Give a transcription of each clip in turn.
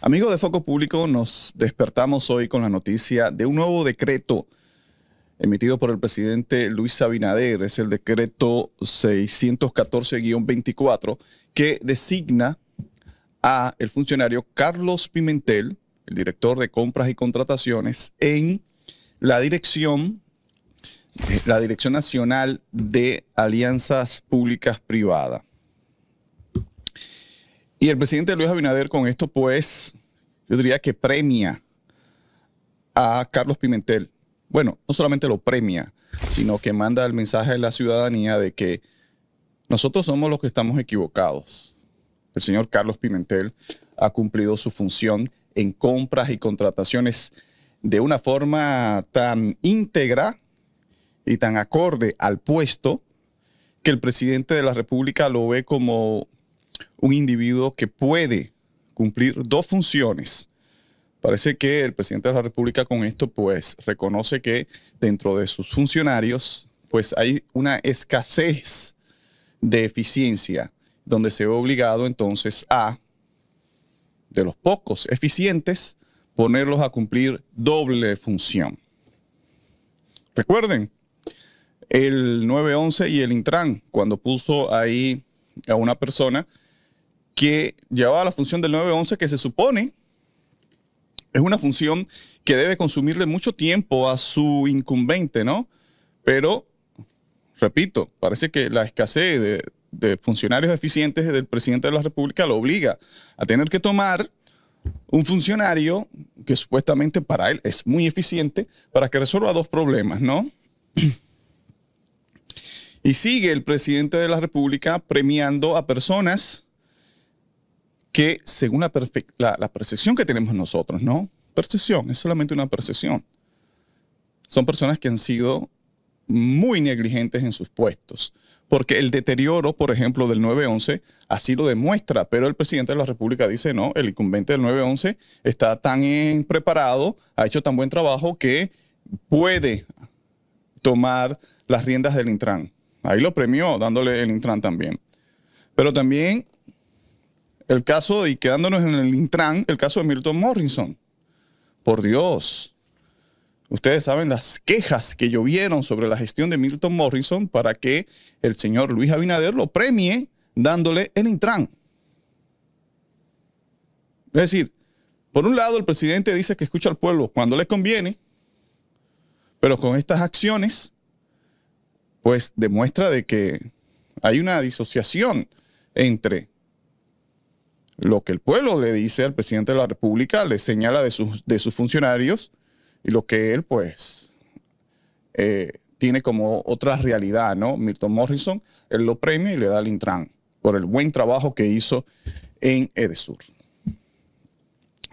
Amigos de Foco Público, nos despertamos hoy con la noticia de un nuevo decreto emitido por el presidente Luis Abinader. Es el decreto 614-24 que designa a el funcionario Carlos Pimentel, el director de compras y contrataciones, en la dirección, la Dirección Nacional de Alianzas Públicas Privadas. Y el presidente Luis Abinader con esto, pues, yo diría que premia a Carlos Pimentel. Bueno, no solamente lo premia, sino que manda el mensaje a la ciudadanía de que nosotros somos los que estamos equivocados. El señor Carlos Pimentel ha cumplido su función en compras y contrataciones de una forma tan íntegra y tan acorde al puesto que el presidente de la República lo ve como un individuo que puede cumplir dos funciones. Parece que el presidente de la República con esto pues reconoce que dentro de sus funcionarios pues hay una escasez de eficiencia donde se ve obligado entonces a de los pocos eficientes ponerlos a cumplir doble función. Recuerden el 911 y el Intran cuando puso ahí a una persona que llevaba la función del 911 que se supone es una función que debe consumirle mucho tiempo a su incumbente, ¿no? Pero, repito, parece que la escasez de, de funcionarios eficientes del presidente de la República lo obliga a tener que tomar un funcionario que supuestamente para él es muy eficiente para que resuelva dos problemas, ¿no? Y sigue el presidente de la República premiando a personas que según la, percepción que tenemos nosotros, ¿no? Percepción, es solamente una percepción. Son personas que han sido muy negligentes en sus puestos, porque el deterioro, por ejemplo, del 911 así lo demuestra, pero el presidente de la República dice, no, el incumbente del 911 está tan preparado, ha hecho tan buen trabajo que puede tomar las riendas del Intran. Ahí lo premió dándole el Intran también. Pero también el caso, y quedándonos en el Intran, el caso de Milton Morrison. Por Dios. Ustedes saben las quejas que llovieron sobre la gestión de Milton Morrison para que el señor Luis Abinader lo premie dándole el Intran. Es decir, por un lado el presidente dice que escucha al pueblo cuando le conviene, pero con estas acciones, pues demuestra de que hay una disociación entre lo que el pueblo le dice al presidente de la República, le señala de sus, de sus funcionarios y lo que él pues eh, tiene como otra realidad, ¿no? Milton Morrison, él lo premia y le da al Intran por el buen trabajo que hizo en Edesur.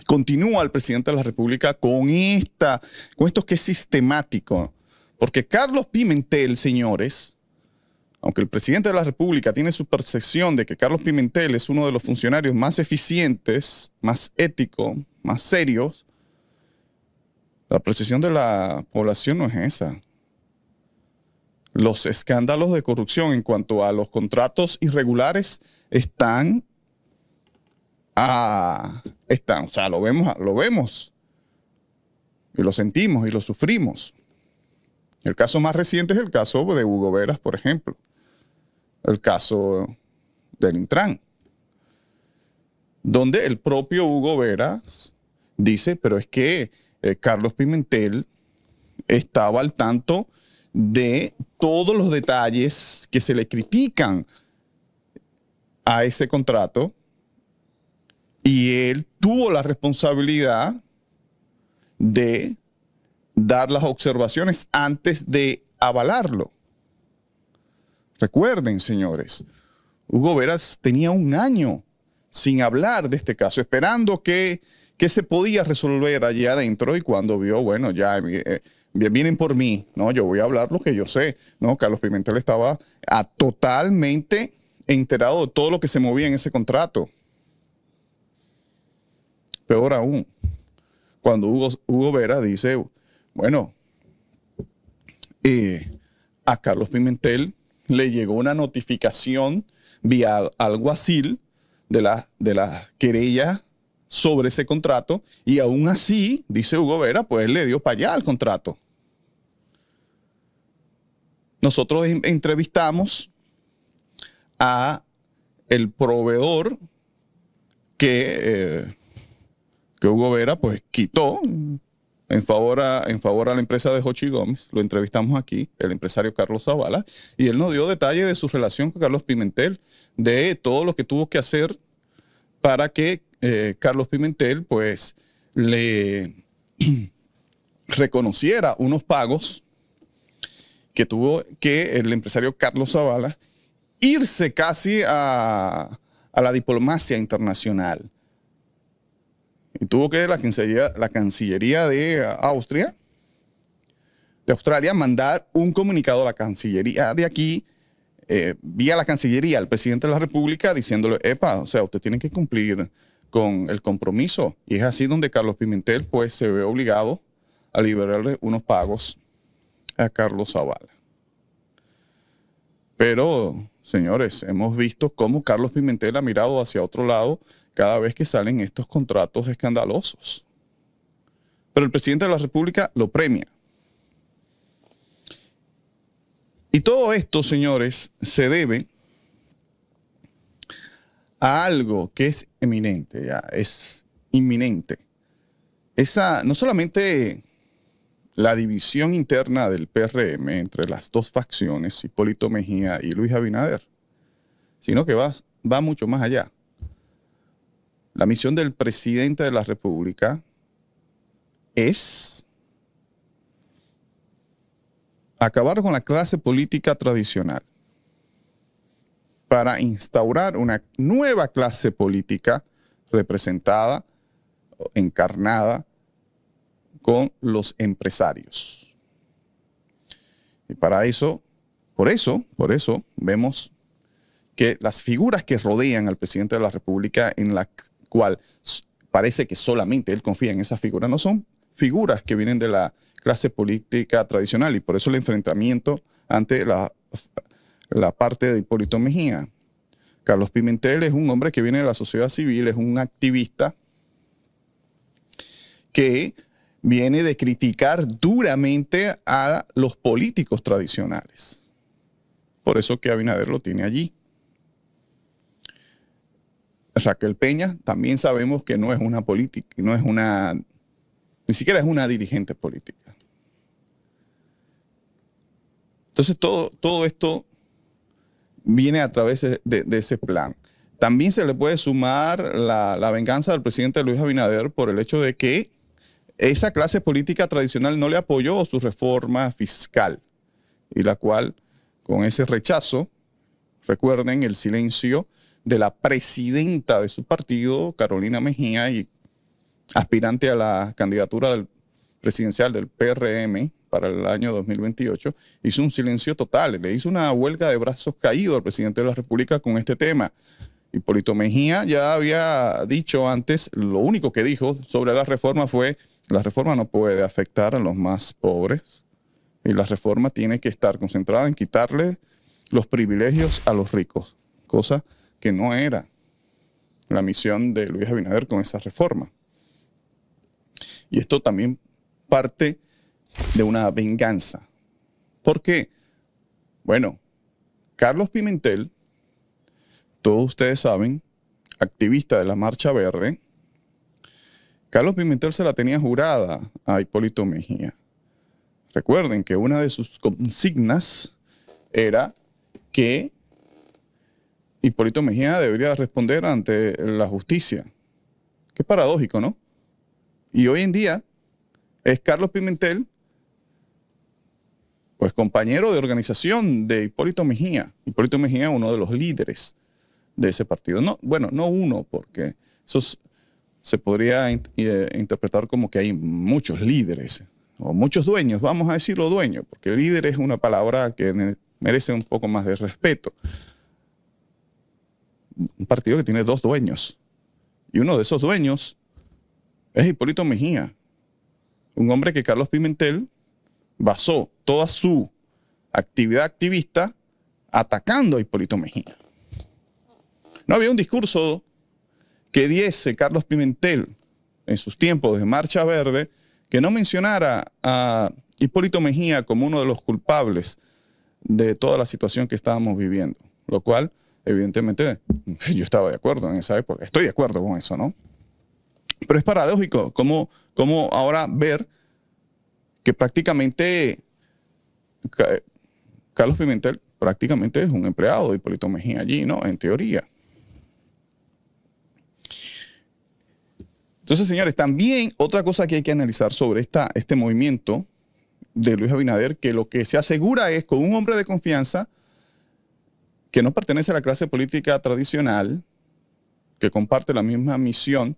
Continúa el presidente de la República con, esta, con esto que es sistemático, porque Carlos Pimentel, señores, aunque el presidente de la República tiene su percepción de que Carlos Pimentel es uno de los funcionarios más eficientes, más éticos, más serios, la percepción de la población no es esa. Los escándalos de corrupción en cuanto a los contratos irregulares están están, o sea, lo vemos, lo vemos y lo sentimos y lo sufrimos. El caso más reciente es el caso de Hugo Veras, por ejemplo. El caso del Intran, donde el propio Hugo Veras dice, pero es que eh, Carlos Pimentel estaba al tanto de todos los detalles que se le critican a ese contrato y él tuvo la responsabilidad de dar las observaciones antes de avalarlo. Recuerden, señores, Hugo Veras tenía un año sin hablar de este caso, esperando que, que se podía resolver allí adentro y cuando vio, bueno, ya eh, bien vienen por mí, no, yo voy a hablar lo que yo sé, no, Carlos Pimentel estaba ah, totalmente enterado de todo lo que se movía en ese contrato. Peor aún, cuando Hugo, Hugo dice, bueno, eh, a Carlos Pimentel le llegó una notificación vía alguacil de la, de la querella sobre ese contrato y aún así, dice Hugo Vera, pues le dio para allá el contrato. Nosotros entrevistamos a el proveedor que, eh, que Hugo Vera pues quitó, en favor, a, en favor a la empresa de Jochi Gómez. Lo entrevistamos aquí, el empresario Carlos Zavala, y él nos dio detalle de su relación con Carlos Pimentel, de todo lo que tuvo que hacer para que eh, Carlos Pimentel pues le reconociera unos pagos que tuvo que el empresario Carlos Zavala irse casi a, a la diplomacia internacional y tuvo que la Cancillería, la Cancillería de Austria, de Australia, mandar un comunicado a la Cancillería de aquí, eh, vía la Cancillería, al presidente de la República, diciéndole, epa, o sea, usted tiene que cumplir con el compromiso. Y es así donde Carlos Pimentel, pues, se ve obligado a liberarle unos pagos a Carlos Zavala. Pero, señores, hemos visto cómo Carlos Pimentel ha mirado hacia otro lado cada vez que salen estos contratos escandalosos. Pero el presidente de la República lo premia. Y todo esto, señores, se debe a algo que es eminente, ya, es inminente. Esa, no solamente la división interna del PRM entre las dos facciones, Hipólito Mejía y Luis Abinader, sino que va, va mucho más allá. La misión del presidente de la República es acabar con la clase política tradicional para instaurar una nueva clase política representada, encarnada con los empresarios. Y para eso, por eso, por eso vemos que las figuras que rodean al presidente de la República en la cual parece que solamente él confía en esas figuras, No son figuras que vienen de la clase política tradicional y por eso el enfrentamiento ante la, la parte de Hipólito Mejía. Carlos Pimentel es un hombre que viene de la sociedad civil, es un activista que viene de criticar duramente a los políticos tradicionales. Por eso que Abinader lo tiene allí. Raquel Peña también sabemos que no es una política, no es una, ni siquiera es una dirigente política. Entonces todo, todo esto viene a través de, ese plan. También se le puede sumar la, la venganza del presidente Luis Abinader por el hecho de que esa clase política tradicional no le apoyó su reforma fiscal y la cual con ese rechazo, recuerden el silencio de la presidenta de su partido, Carolina Mejía, y aspirante a la candidatura presidencial del PRM para el año 2028, hizo un silencio total, le hizo una huelga de brazos caídos al presidente de la República con este tema. Hipólito Mejía ya había dicho antes, lo único que dijo sobre la reforma fue, la reforma no puede afectar a los más pobres y la reforma tiene que estar concentrada en quitarle los privilegios a los ricos, cosa que no era la misión de Luis Abinader con esa reforma. Y esto también parte de una venganza. ¿Por qué? Bueno, Carlos Pimentel, todos ustedes saben, activista de la Marcha Verde, Carlos Pimentel se la tenía jurada a Hipólito Mejía. Recuerden que una de sus consignas era que Hipólito Mejía debería responder ante la justicia. Qué paradójico, ¿no? Y hoy en día es Carlos Pimentel, pues compañero de organización de Hipólito Mejía. Hipólito Mejía, uno de los líderes de ese partido. No, bueno, no uno, porque eso se podría eh, interpretar como que hay muchos líderes o muchos dueños, vamos a decirlo dueño, porque líder es una palabra que merece un poco más de respeto un partido que tiene dos dueños. Y uno de esos dueños es Hipólito Mejía, un hombre que Carlos Pimentel basó toda su actividad activista atacando a Hipólito Mejía. No había un discurso que diese Carlos Pimentel en sus tiempos de Marcha Verde que no mencionara a Hipólito Mejía como uno de los culpables de toda la situación que estábamos viviendo, lo cual Evidentemente, yo estaba de acuerdo en esa época. Estoy de acuerdo con eso, ¿no? Pero es paradójico cómo, cómo ahora ver que prácticamente Carlos Pimentel prácticamente es un empleado de Hipólito Mejía allí, ¿no? En teoría. Entonces, señores, también otra cosa que hay que analizar sobre esta, este movimiento de Luis Abinader, que lo que se asegura es con un hombre de confianza que no pertenece a la clase política tradicional, que comparte la misma misión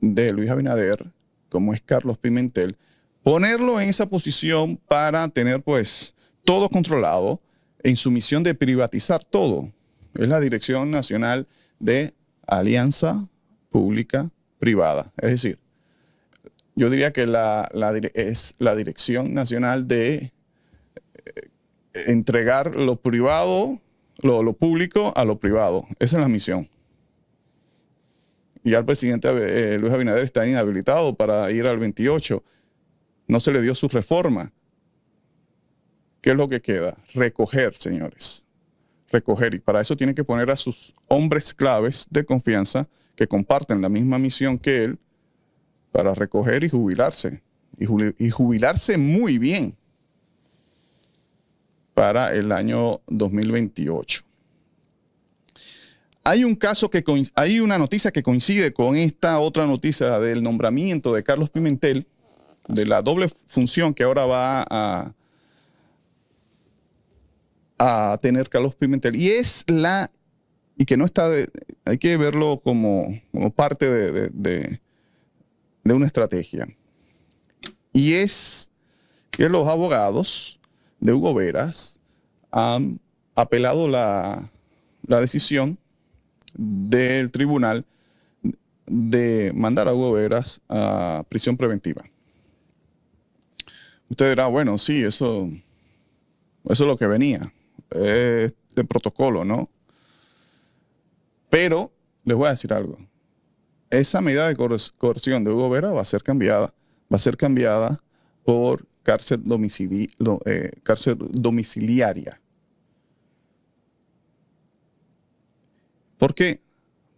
de Luis Abinader, como es Carlos Pimentel, ponerlo en esa posición para tener pues todo controlado en su misión de privatizar todo. Es la Dirección Nacional de Alianza Pública Privada. Es decir, yo diría que es la Dirección Nacional de eh, entregar lo privado lo, público a lo privado. Esa es la misión. Ya el presidente eh, Luis Abinader está inhabilitado para ir al 28. No se le dio su reforma. ¿Qué es lo que queda? Recoger, señores. Recoger. Y para eso tiene que poner a sus hombres claves de confianza que comparten la misma misión que él para recoger y jubilarse. Y, jubilarse muy bien para el año 2028. Hay, un caso que, hay una noticia que coincide con esta otra noticia del nombramiento de Carlos Pimentel, de la doble función que ahora va a, a tener Carlos Pimentel. Y es la, y que no está, de, hay que verlo como, parte de, de, de una estrategia. Y es que los abogados de Hugo Veras han apelado la, decisión del tribunal de mandar a Hugo Veras a prisión preventiva. Usted dirá, bueno, sí, eso, eso es lo que venía, es protocolo, ¿no? Pero les voy a decir algo. Esa medida de coerción de Hugo Veras va a ser cambiada. Va a ser cambiada por eh, cárcel, domiciliaria. ¿Por qué?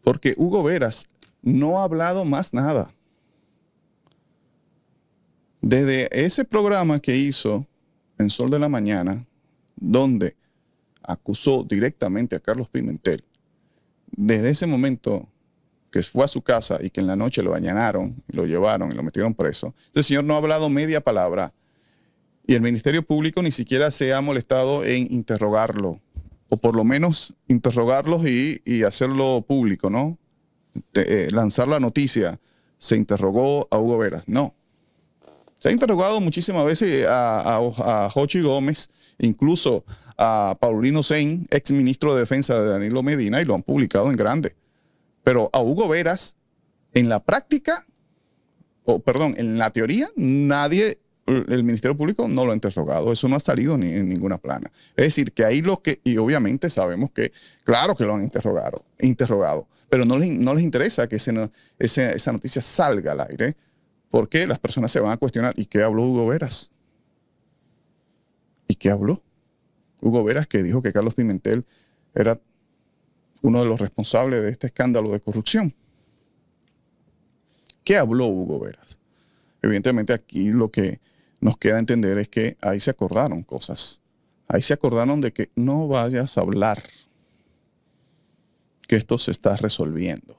Porque Hugo Veras no ha hablado más nada. Desde ese programa que hizo en Sol de la Mañana, donde acusó directamente a Carlos Pimentel, desde ese momento que fue a su casa y que en la noche lo bañaron, lo llevaron y lo metieron preso, este señor no ha hablado media palabra y el Ministerio Público ni siquiera se ha molestado en interrogarlo, o por lo menos interrogarlos y, hacerlo público, ¿no? Eh, lanzar la noticia. Se interrogó a Hugo Veras. No. Se ha interrogado muchísimas veces a, a, Jochi Gómez, incluso a Paulino Sein, ex ministro de Defensa de Danilo Medina, y lo han publicado en grande. Pero a Hugo Veras, en la práctica, o perdón, en la teoría, nadie el Ministerio Público no lo ha interrogado, eso no ha salido ni, en ninguna plana. Es decir, que ahí lo que, y obviamente sabemos que, claro que lo han interrogado, interrogado pero no les, interesa que esa noticia salga al aire, porque las personas se van a cuestionar, ¿y qué habló Hugo Veras? ¿Y qué habló? Hugo Veras que dijo que Carlos Pimentel era uno de los responsables de este escándalo de corrupción. ¿Qué habló Hugo Veras? Evidentemente aquí lo que nos queda entender es que ahí se acordaron cosas. Ahí se acordaron de que no vayas a hablar, que esto se está resolviendo.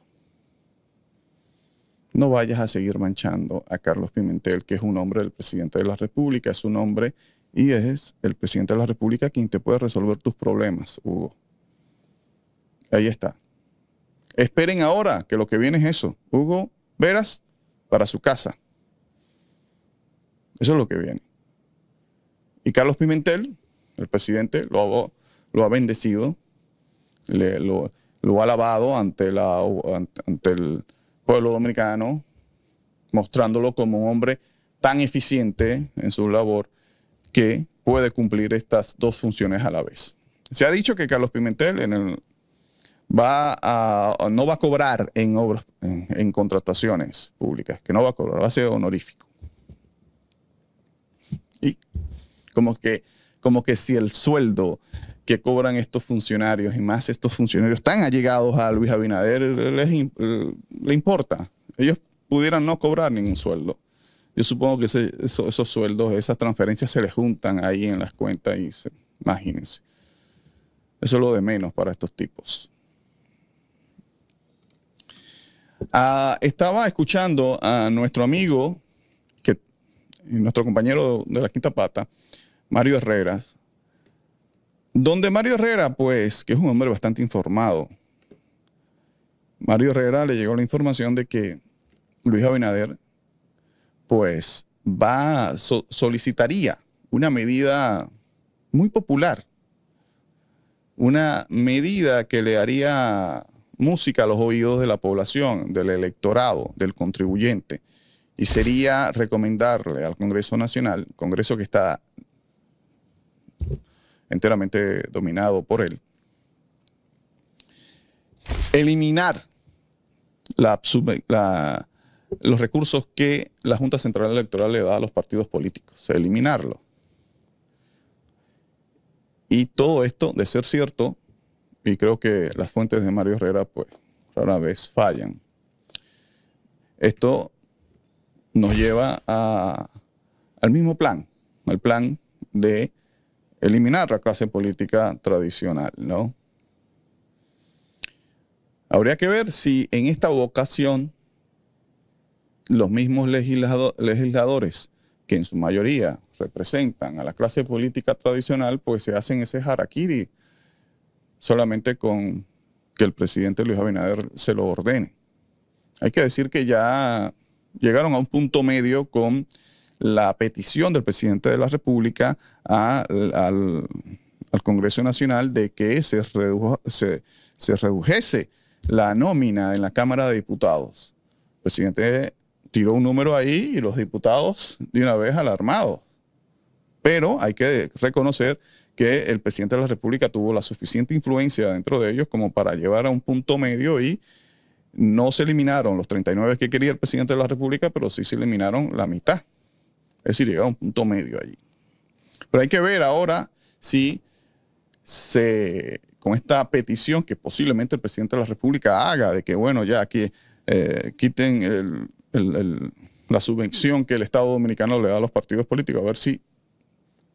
No vayas a seguir manchando a Carlos Pimentel, que es un hombre del presidente de la República, es un hombre y es el presidente de la República quien te puede resolver tus problemas, Hugo. Ahí está. Esperen ahora que lo que viene es eso. Hugo verás, para su casa. Eso es lo que viene. Y Carlos Pimentel, el presidente, lo ha, bendecido, lo, ha alabado ante, el pueblo dominicano, mostrándolo como un hombre tan eficiente en su labor que puede cumplir estas dos funciones a la vez. Se ha dicho que Carlos Pimentel no va a cobrar en en contrataciones públicas, que no va a cobrar, va a ser honorífico. como que, como que si el sueldo que cobran estos funcionarios y más estos funcionarios tan allegados a Luis Abinader les, le importa. Ellos pudieran no cobrar ningún sueldo. Yo supongo que esos, sueldos, esas transferencias se les juntan ahí en las cuentas y imagínense. Eso es lo de menos para estos tipos. Ah, estaba escuchando a nuestro amigo, que, nuestro compañero de la quinta pata, Mario Herreras. Donde Mario Herrera, pues, que es un hombre bastante informado, Mario Herrera le llegó la información de que Luis Abinader, pues, va, solicitaría una medida muy popular, una medida que le haría música a los oídos de la población, del electorado, del contribuyente, y sería recomendarle al Congreso Nacional, Congreso que está enteramente dominado por él. Eliminar los recursos que la Junta Central Electoral le da a los partidos políticos, eliminarlo. Y todo esto, de ser cierto, y creo que las fuentes de Mario Herrera, pues rara vez fallan, esto nos lleva al mismo plan, al plan de eliminar la clase política tradicional, ¿no? Habría que ver si en esta vocación los mismos legisladores, que en su mayoría representan a la clase política tradicional, pues se hacen ese harakiri solamente con que el presidente Luis Abinader se lo ordene. Hay que decir que ya llegaron a un punto medio con la petición del presidente de la República al, Congreso Nacional de que se, se redujese la nómina en la Cámara de Diputados. El presidente tiró un número ahí y los diputados de una vez alarmados. Pero hay que reconocer que el presidente de la República tuvo la suficiente influencia dentro de ellos como para llevar a un punto medio y no se eliminaron los 39 que quería el presidente de la República, pero sí se eliminaron la mitad. Es decir, llegaron a un punto medio allí. Pero hay que ver ahora si se, con esta petición que posiblemente el presidente de la República haga de que, bueno, ya que eh, quiten la subvención que el Estado dominicano le da a los partidos políticos, a ver si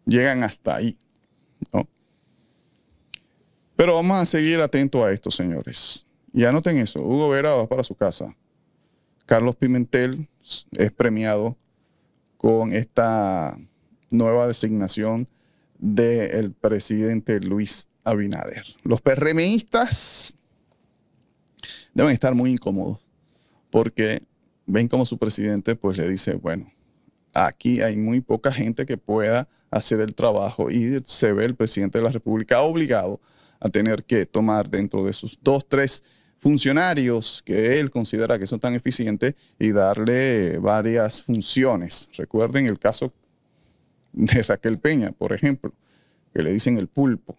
llegan hasta ahí. Pero vamos a seguir atentos a esto, señores. Y anoten eso, Hugo Vera va para su casa. Carlos Pimentel es premiado con esta nueva designación del presidente Luis Abinader. Los PRMistas deben estar muy incómodos porque ven como su presidente pues le dice, bueno, aquí hay muy poca gente que pueda hacer el trabajo y se ve el presidente de la República obligado a tener que tomar dentro de sus dos, tres funcionarios que él considera que son tan eficientes y darle varias funciones. Recuerden el caso de Raquel Peña, por ejemplo, que le dicen el pulpo.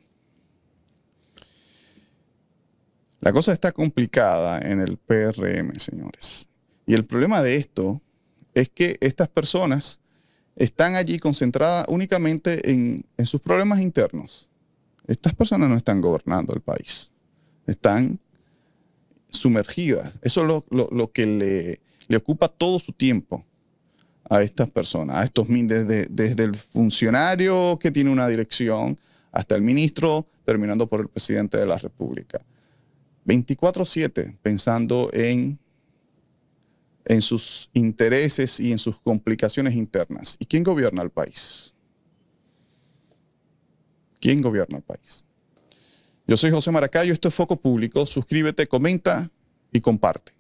La cosa está complicada en el PRM, señores. Y el problema de esto es que estas personas están allí concentradas únicamente en, sus problemas internos. Estas personas no están gobernando el país, están sumergidas. Eso es lo, lo, que le, le ocupa todo su tiempo a estas personas, a estos desde, desde el funcionario que tiene una dirección hasta el ministro, terminando por el presidente de la República. 24/7 pensando en, en sus intereses y en sus complicaciones internas. ¿Y quién gobierna el país? ¿Quién gobierna el país? Yo soy José Maracayo, esto es Foco Público. Suscríbete, comenta y comparte.